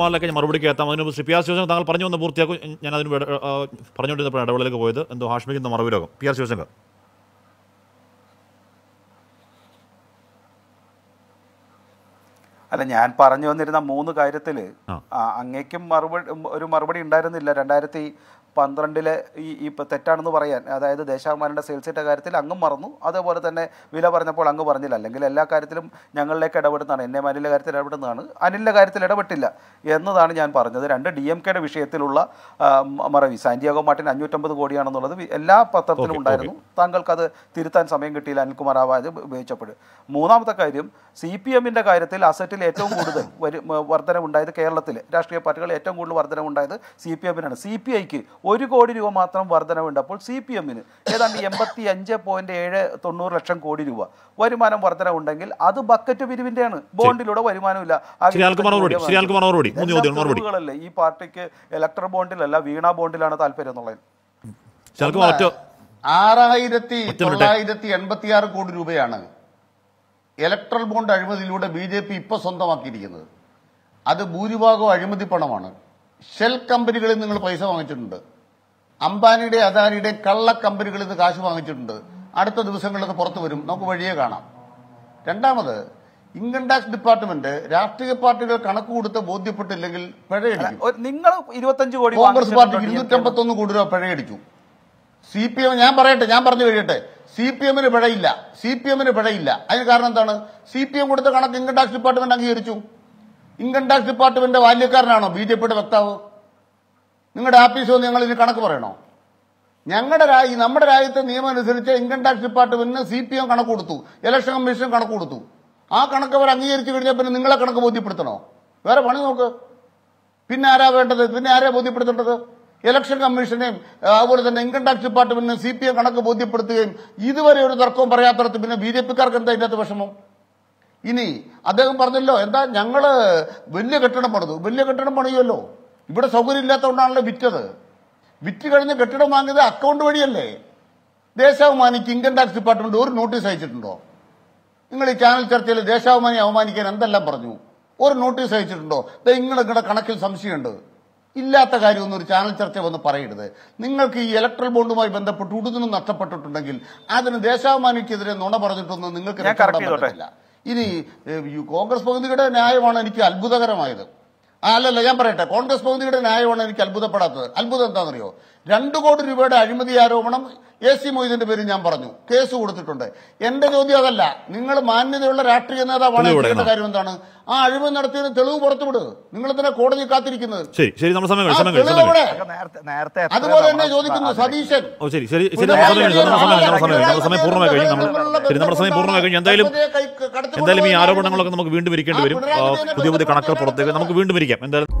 മാറിലൊക്കെ ഞാൻ മറുപടിക്ക് എത്താം അതിന് മുമ്പ് ശ്രീ പി ആർ ശിവശങ്കർ താങ്കൾ പറഞ്ഞു വന്ന് പൂർത്തിയാക്കും ഞാൻ അതിന് പറഞ്ഞുകൊണ്ടിരുന്നപ്പോൾ ഇടവേളയിലേക്ക് പോയത് എന്തോ ഹാഷ്മിക്കുന്ന മറുപടി രോഗം പി ആർ ശിവശങ്കർ അല്ല ഞാൻ പറഞ്ഞു വന്നിരുന്ന മൂന്ന് കാര്യത്തിൽ അങ്ങേക്കും മറുപടി ഒരു മറുപടി ഉണ്ടായിരുന്നില്ല രണ്ടായിരത്തി പന്ത്രണ്ടിലെ ഈ ഈ തെറ്റാണെന്ന് പറയാൻ അതായത് ദേശാഭിമാനിയുടെ സെയിൽസിൻ്റെ കാര്യത്തിൽ അങ്ങും മറന്നു അതേപോലെ തന്നെ വില പറഞ്ഞപ്പോൾ അങ്ങ് പറഞ്ഞില്ല അല്ലെങ്കിൽ എല്ലാ കാര്യത്തിലും ഞങ്ങളിലേക്ക് ഇടപെടുന്നതാണ് എന്നെ മാനിലെ കാര്യത്തിൽ ഇടപെടുന്നതാണ് അനിലിൻ്റെ കാര്യത്തിൽ ഇടപെട്ടില്ല എന്നതാണ് ഞാൻ പറഞ്ഞത് രണ്ട് ഡി എം കെയുടെ വിഷയത്തിലുള്ള മറവി സാന്റിയാഗോ മാർട്ടിൻ അഞ്ഞൂറ്റമ്പത് കോടിയാണെന്നുള്ളത് എല്ലാ പത്രത്തിലും ഉണ്ടായിരുന്നു താങ്കൾക്കത് തിരുത്താൻ സമയം കിട്ടിയില്ല അനിൽകുമാർ ആവാജ് ഉപയോഗിച്ചപ്പോഴും മൂന്നാമത്തെ കാര്യം സി പി എമ്മിൻ്റെ കാര്യത്തിൽ അസറ്റിൽ ഏറ്റവും കൂടുതൽ വരു വർധനമുണ്ടായത് കേരളത്തിൽ രാഷ്ട്രീയ പാർട്ടികൾ ഏറ്റവും കൂടുതൽ വർധനമുണ്ടായത് സി പി എമ്മിനാണ് സി പി ഐക്ക് ഒരു കോടി രൂപ മാത്രം വർധനവുണ്ട് അപ്പോൾ സി പി എമ്മിന് ഏതാണ്ട് എൺപത്തി അഞ്ച് പോയിന്റ് ഏഴ് തൊണ്ണൂറ് ലക്ഷം കോടി രൂപ വരുമാനം വർധനവുണ്ടെങ്കിൽ അത് ബക്കറ്റ് പിരിവിൻ്റെയാണ് ബോണ്ടിലൂടെ വരുമാനമില്ല മറുപടികളല്ലേ ഈ പാർട്ടിക്ക് ഇലക്ട്രൽ ബോണ്ടിലല്ല വീണ ബോണ്ടിലാണ് താല്പര്യം എന്നുള്ളത് ആറായിരത്തി തൊള്ളായിരത്തി എൺപത്തി ആറ് കോടി രൂപയാണ് ഇലക്ട്രൽ ബോണ്ട് അഴിമതിയിലൂടെ ബി ജെ പി ഇപ്പൊ സ്വന്തമാക്കിയിരിക്കുന്നത് അത് ഭൂരിഭാഗം അഴിമതി പണമാണ് ഷെൽ കമ്പനികളിൽ നിങ്ങൾ പൈസ വാങ്ങിച്ചിട്ടുണ്ട് അംബാനിയുടെ അദാനിയുടെ കള്ള കമ്പനികളിൽ നിന്ന് കാശ് വാങ്ങിച്ചിട്ടുണ്ട് അടുത്ത ദിവസങ്ങളിൽ അത് പുറത്തു വരും നമുക്ക് വഴിയേ കാണാം രണ്ടാമത് ഇൻകം ടാക്സ് ഡിപ്പാർട്ട്മെന്റ് രാഷ്ട്രീയ പാർട്ടികൾ കണക്ക് കൊടുത്ത് ബോധ്യപ്പെട്ടില്ലെങ്കിൽ പിഴയടിക്കും നിങ്ങൾ കോടി കോൺഗ്രസ് പാർട്ടി ഇരുന്നൂറ്റമ്പത്തൊന്ന് കോടി രൂപ പിഴയടിച്ചു സി പി എം ഞാൻ പറയട്ടെ ഞാൻ പറഞ്ഞു കഴിയട്ടെ സി പി എമ്മിന് പിഴയില്ല സി പി എമ്മിന് പിഴയില്ല അതിന് കാരണം എന്താണ് സി പി എം കൊടുത്ത കണക്ക് ഇൻകം ടാക്സ് ഡിപ്പാർട്ട്മെന്റ് അംഗീകരിച്ചു ഇൻകം ടാക്സ് ഡിപ്പാർട്ട്മെന്റ് ബാല്യക്കാരനാണോ ബി ജെ പിയുടെ വക്താവ് നിങ്ങളുടെ ആഫീസിൽ വന്ന് ഞങ്ങൾ ഇതിന് കണക്ക് പറയണോ ഞങ്ങളുടെ രാജ്യം നമ്മുടെ രാജ്യത്തെ നിയമം അനുസരിച്ച് ഇൻകം ടാക്സ് ഡിപ്പാർട്ട്മെന്റിന് സി പി എം കണക്ക് കൊടുത്തു ഇലക്ഷൻ കമ്മീഷൻ കണക്ക് കൊടുത്തു ആ കണക്ക് അവർ അംഗീകരിച്ചു കഴിഞ്ഞാൽ പിന്നെ നിങ്ങളെ കണക്ക് ബോധ്യപ്പെടുത്തണോ വേറെ പണി നോക്ക് പിന്നെ ആരാ വേണ്ടത് പിന്നെ ആരാ ബോധ്യപ്പെടുത്തേണ്ടത് ഇലക്ഷൻ കമ്മീഷനെയും അതുപോലെ തന്നെ ഇൻകം ടാക്സ് ഡിപ്പാർട്ട്മെന്റിന് സി പി എം കണക്ക് ബോധ്യപ്പെടുത്തുകയും ഇതുവരെ ഒരു തർക്കവും പറയാത്തടത്ത് പിന്നെ ബി ജെ പിക്കാർക്ക് എന്താ ഇതിനകത്ത് വിഷമം ഇനി അദ്ദേഹം പറഞ്ഞല്ലോ എന്താ ഞങ്ങള് വലിയ കെട്ടിടം പണിതു വലിയ കെട്ടിടം പണിയുമല്ലോ ഇവിടെ സൗകര്യം ഇല്ലാത്തതുകൊണ്ടാണല്ലോ വിറ്റത് വിറ്റ് കഴിഞ്ഞ് കെട്ടിടം വാങ്ങിയത് അക്കൗണ്ട് വഴിയല്ലേ ദേശാഭിമാനിക്ക് ഇൻകം ടാക്സ് ഡിപ്പാർട്ട്മെന്റ് ഒരു നോട്ടീസ് അയച്ചിട്ടുണ്ടോ നിങ്ങൾ ഈ ചാനൽ ചർച്ചയിൽ ദേശാഭിമാനി അവമാനിക്കാൻ എന്തെല്ലാം പറഞ്ഞു ഒരു നോട്ടീസ് അയച്ചിട്ടുണ്ടോ നിങ്ങളുടെ കണക്കിൽ സംശയമുണ്ട് ഇല്ലാത്ത കാര്യമൊന്നും ഒരു ചാനൽ ചർച്ച വന്ന് പറയരുത് നിങ്ങൾക്ക് ഈ ഇലക്ട്രൽ ബോണ്ടുമായി ബന്ധപ്പെട്ട് ഉടുന്നും നഷ്ടപ്പെട്ടിട്ടുണ്ടെങ്കിൽ അതിന് ദേശാഭിമാനിക്കെതിരെ നുണ പറഞ്ഞിട്ടൊന്നും നിങ്ങൾക്ക് ഇനി കോൺഗ്രസ് പകുതിയുടെ ന്യായമാണ് എനിക്ക് അത്ഭുതകരമായത് അല്ലല്ല ഞാൻ പറയട്ടെ കോൺഗ്രസ് പകുതിയുടെ ന്യായമാണ് എനിക്ക് അത്ഭുതപ്പെടാത്തത് അത്ഭുതം എന്താണെന്നറിയോ രണ്ടു കോടി രൂപയുടെ അഴിമതി ആരോപണം എ സി മൊയ്തീന്റെ പേര് ഞാൻ പറഞ്ഞു കേസ് കൊടുത്തിട്ടുണ്ട് എന്റെ ചോദ്യം അതല്ല നിങ്ങൾ മാന്യതയുള്ള രാഷ്ട്രീയ നേതാവാണ് കാര്യം എന്താണ് ആ അഴിമതി നടത്തിയതിന് തെളിവ് പുറത്തുവിടുക നിങ്ങൾ തന്നെ കോടതി കാത്തിരിക്കുന്നത് അതുപോലെ തന്നെ ചോദിക്കുന്നു സതീശൻ എന്തായാലും എന്തായാലും ഈ ആരോപണങ്ങളൊക്കെ നമുക്ക് വീണ്ടും ഇരിക്കേണ്ടി വരും പുതിയ പുതിയ കണക്കുകൾ പുറത്തേക്ക് നമുക്ക് വീണ്ടും ഇരിക്കാം എന്തായാലും